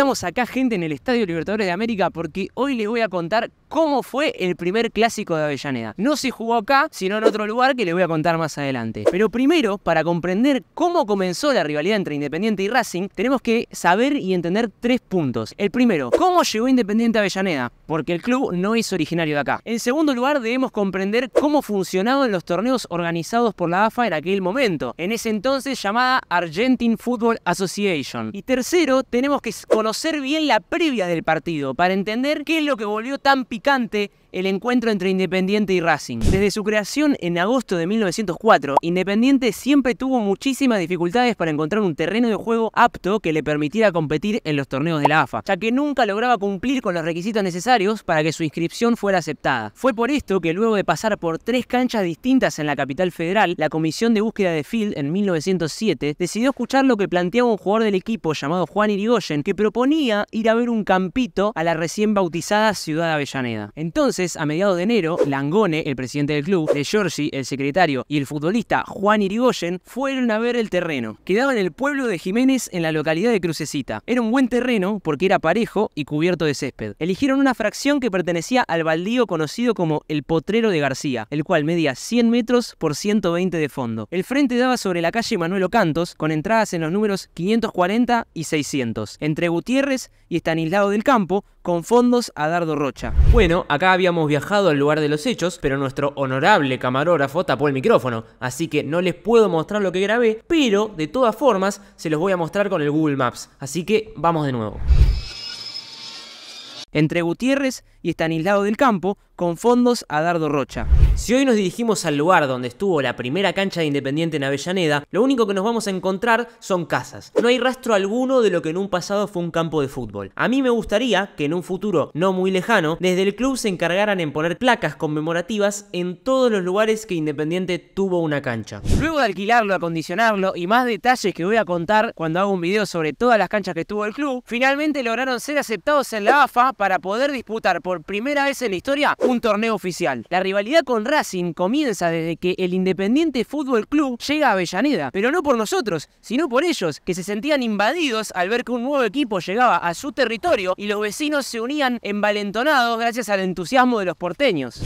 Estamos acá, gente, en el Estadio Libertadores de América porque hoy les voy a contar cómo fue el primer clásico de Avellaneda. No se jugó acá, sino en otro lugar que le voy a contar más adelante. Pero primero, para comprender cómo comenzó la rivalidad entre Independiente y Racing, tenemos que saber y entender tres puntos. El primero, cómo llegó Independiente a Avellaneda, porque el club no es originario de acá. En segundo lugar, debemos comprender cómo funcionaban los torneos organizados por la AFA en aquel momento, en ese entonces llamada Argentine Football Association. Y tercero, tenemos que conocer bien la previa del partido para entender qué es lo que volvió tan picante el encuentro entre Independiente y Racing. Desde su creación en agosto de 1904, Independiente siempre tuvo muchísimas dificultades para encontrar un terreno de juego apto que le permitiera competir en los torneos de la AFA, ya que nunca lograba cumplir con los requisitos necesarios para que su inscripción fuera aceptada. Fue por esto que luego de pasar por tres canchas distintas en la capital federal, la Comisión de Búsqueda de Field en 1907 decidió escuchar lo que planteaba un jugador del equipo llamado Juan Irigoyen, que proponía ir a ver un campito a la recién bautizada ciudad de Avellaneda. Entonces, a mediados de enero, Langone, el presidente del club, de Giorgi, el secretario, y el futbolista Juan Irigoyen fueron a ver el terreno. Quedaba en el pueblo de Jiménez, en la localidad de Crucecita. Era un buen terreno porque era parejo y cubierto de césped. Eligieron una fracción que pertenecía al baldío conocido como el Potrero de García, el cual medía 100 metros por 120 de fondo. El frente daba sobre la calle Manuelo Cantos, con entradas en los números 540 y 600, entre Gutiérrez y Estanislao del Campo, con fondos a Dardo Rocha. Bueno, acá habíamos viajado al lugar de los hechos, pero nuestro honorable camarógrafo tapó el micrófono, así que no les puedo mostrar lo que grabé, pero de todas formas se los voy a mostrar con el Google Maps, así que vamos de nuevo. Entre Gutiérrez y Estanislao del Campo, con fondos a Dardo Rocha. Si hoy nos dirigimos al lugar donde estuvo la primera cancha de Independiente en Avellaneda, lo único que nos vamos a encontrar son casas. No hay rastro alguno de lo que en un pasado fue un campo de fútbol. A mí me gustaría que en un futuro no muy lejano, desde el club se encargaran en poner placas conmemorativas en todos los lugares que Independiente tuvo una cancha. Luego de alquilarlo, acondicionarlo y más detalles que voy a contar cuando hago un video sobre todas las canchas que tuvo el club, finalmente lograron ser aceptados en la AFA para poder disputar por primera vez en la historia un torneo oficial. La rivalidad con Racing comienza desde que el Independiente Fútbol Club llega a Avellaneda, pero no por nosotros, sino por ellos, que se sentían invadidos al ver que un nuevo equipo llegaba a su territorio y los vecinos se unían envalentonados gracias al entusiasmo de los porteños.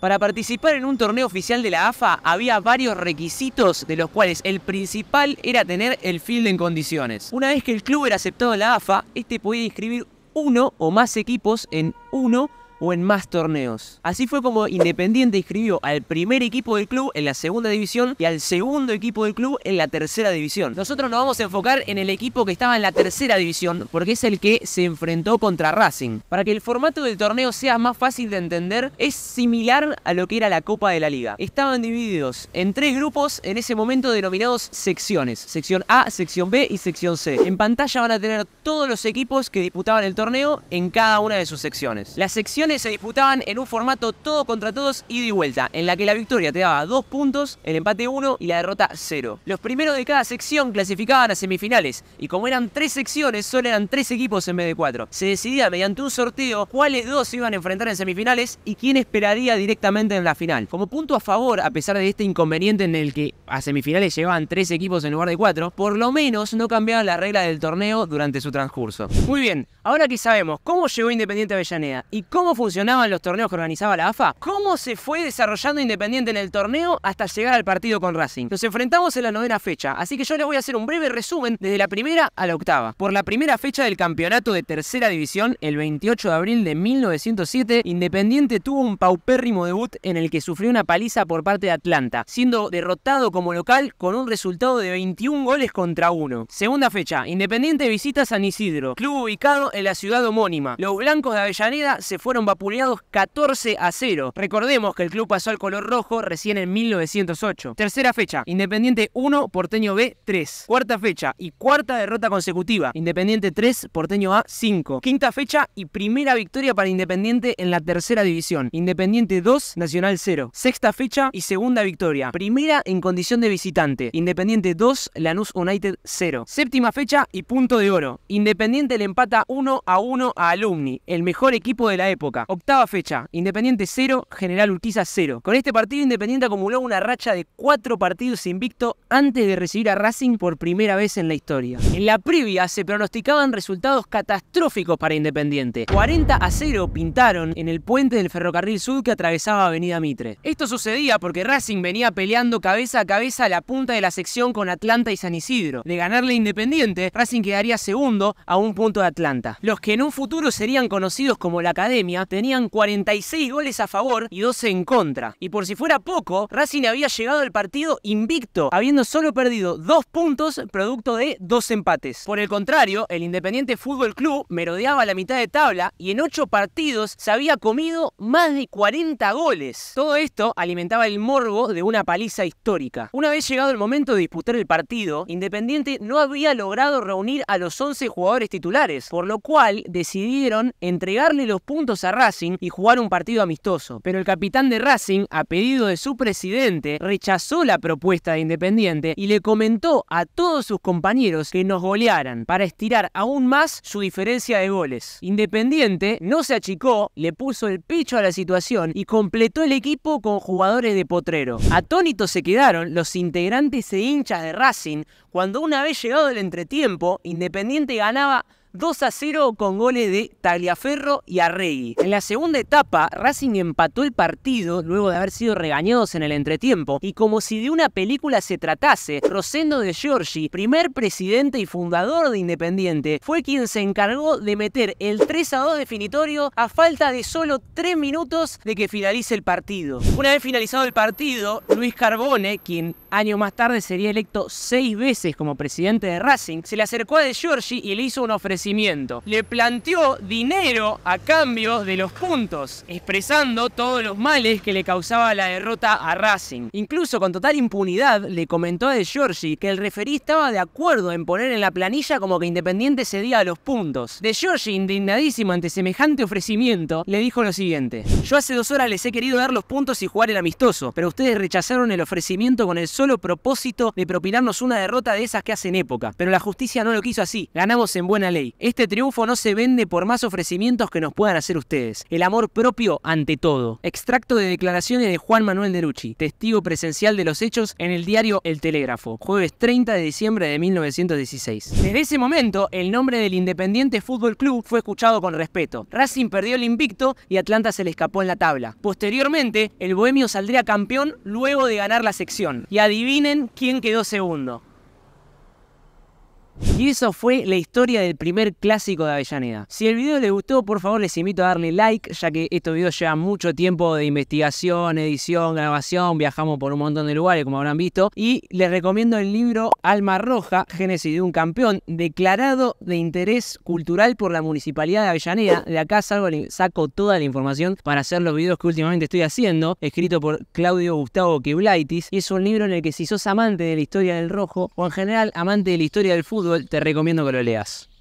Para participar en un torneo oficial de la AFA había varios requisitos, de los cuales el principal era tener el field en condiciones. Una vez que el club era aceptado la AFA, este podía inscribir uno o más equipos en uno o en más torneos. Así fue como Independiente inscribió al primer equipo del club en la segunda división y al segundo equipo del club en la tercera división. Nosotros nos vamos a enfocar en el equipo que estaba en la tercera división porque es el que se enfrentó contra Racing. Para que el formato del torneo sea más fácil de entender, es similar a lo que era la Copa de la Liga. Estaban divididos en tres grupos en ese momento denominados secciones. Sección A, sección B y sección C. En pantalla van a tener todos los equipos que disputaban el torneo en cada una de sus secciones. Las secciones se disputaban en un formato todo contra todos, y de vuelta, en la que la victoria te daba dos puntos, el empate 1 y la derrota 0. Los primeros de cada sección clasificaban a semifinales, y como eran tres secciones, solo eran tres equipos en vez de cuatro. Se decidía mediante un sorteo cuáles dos se iban a enfrentar en semifinales y quién esperaría directamente en la final. Como punto a favor, a pesar de este inconveniente en el que a semifinales llevaban tres equipos en lugar de cuatro, por lo menos no cambiaban la regla del torneo durante su transcurso. Muy bien, ahora que sabemos cómo llegó Independiente a Avellaneda y cómo funcionaban los torneos que organizaba la AFA, cómo se fue desarrollando Independiente en el torneo hasta llegar al partido con Racing. Nos enfrentamos en la novena fecha, así que yo les voy a hacer un breve resumen desde la primera a la octava. Por la primera fecha del campeonato de tercera división, el 28 de abril de 1907, Independiente tuvo un paupérrimo debut en el que sufrió una paliza por parte de Atlanta, siendo derrotado con local con un resultado de 21 goles contra 1. Segunda fecha, Independiente visita San Isidro, club ubicado en la ciudad homónima. Los blancos de Avellaneda se fueron vapuleados 14 a 0. Recordemos que el club pasó al color rojo recién en 1908. Tercera fecha, Independiente 1, Porteño B 3. Cuarta fecha y cuarta derrota consecutiva, Independiente 3, Porteño A 5. Quinta fecha y primera victoria para Independiente en la tercera división, Independiente 2, Nacional 0. Sexta fecha y segunda victoria, primera en condición de visitante. Independiente 2, Lanús United 0. Séptima fecha y punto de oro. Independiente le empata 1 a 1 a Alumni, el mejor equipo de la época. Octava fecha, Independiente 0, General Urquiza 0. Con este partido Independiente acumuló una racha de 4 partidos invicto antes de recibir a Racing por primera vez en la historia. En la previa se pronosticaban resultados catastróficos para Independiente. 40 a 0 pintaron en el puente del ferrocarril sur que atravesaba Avenida Mitre. Esto sucedía porque Racing venía peleando cabeza a cabeza a la punta de la sección con Atlanta y San Isidro. De ganarle Independiente, Racing quedaría segundo a un punto de Atlanta. Los que en un futuro serían conocidos como la Academia tenían 46 goles a favor y 12 en contra. Y por si fuera poco, Racing había llegado al partido invicto, habiendo solo perdido dos puntos producto de dos empates. Por el contrario, el Independiente Fútbol Club merodeaba la mitad de tabla y en ocho partidos se había comido más de 40 goles. Todo esto alimentaba el morbo de una paliza histórica. Una vez llegado el momento de disputar el partido, Independiente no había logrado reunir a los 11 jugadores titulares, por lo cual decidieron entregarle los puntos a Racing y jugar un partido amistoso. Pero el capitán de Racing, a pedido de su presidente, rechazó la propuesta de Independiente y le comentó a todos sus compañeros que nos golearan para estirar aún más su diferencia de goles. Independiente no se achicó, le puso el pecho a la situación y completó el equipo con jugadores de potrero. Atónitos se quedaron los integrantes e hinchas de Racing, cuando una vez llegado el entretiempo, Independiente ganaba 2 a 0 con goles de Tagliaferro y Arregui. En la segunda etapa, Racing empató el partido luego de haber sido regañados en el entretiempo y como si de una película se tratase, Rosendo de Giorgi, primer presidente y fundador de Independiente, fue quien se encargó de meter el 3 a 2 definitorio a falta de solo 3 minutos de que finalice el partido. Una vez finalizado el partido, Luis Carbone, quien año más tarde sería electo 6 veces como presidente de Racing, se le acercó a De Giorgi y le hizo una ofrecida le planteó dinero a cambio de los puntos, expresando todos los males que le causaba la derrota a Racing. Incluso con total impunidad le comentó a De Giorgi que el referí estaba de acuerdo en poner en la planilla como que Independiente cedía a los puntos. De Giorgi, indignadísimo ante semejante ofrecimiento, le dijo lo siguiente. Yo hace dos horas les he querido dar los puntos y jugar el amistoso, pero ustedes rechazaron el ofrecimiento con el solo propósito de propinarnos una derrota de esas que hacen época. Pero la justicia no lo quiso así. Ganamos en buena ley. Este triunfo no se vende por más ofrecimientos que nos puedan hacer ustedes. El amor propio ante todo. Extracto de declaraciones de Juan Manuel Derucci, testigo presencial de los hechos en el diario El Telégrafo, jueves 30 de diciembre de 1916. Desde ese momento, el nombre del Independiente Fútbol Club fue escuchado con respeto. Racing perdió el invicto y Atlanta se le escapó en la tabla. Posteriormente, el Bohemio saldría campeón luego de ganar la sección. Y adivinen quién quedó segundo. Y eso fue la historia del primer clásico de Avellaneda. Si el video les gustó, por favor les invito a darle like, ya que estos videos llevan mucho tiempo de investigación, edición, grabación, viajamos por un montón de lugares, como habrán visto. Y les recomiendo el libro Alma Roja, Génesis de un Campeón, declarado de interés cultural por la Municipalidad de Avellaneda. De acá salgo, saco toda la información para hacer los videos que últimamente estoy haciendo, escrito por Claudio Gustavo Queblaitis. Y es un libro en el que si sos amante de la historia del rojo, o en general amante de la historia del fútbol, te recomiendo que lo leas.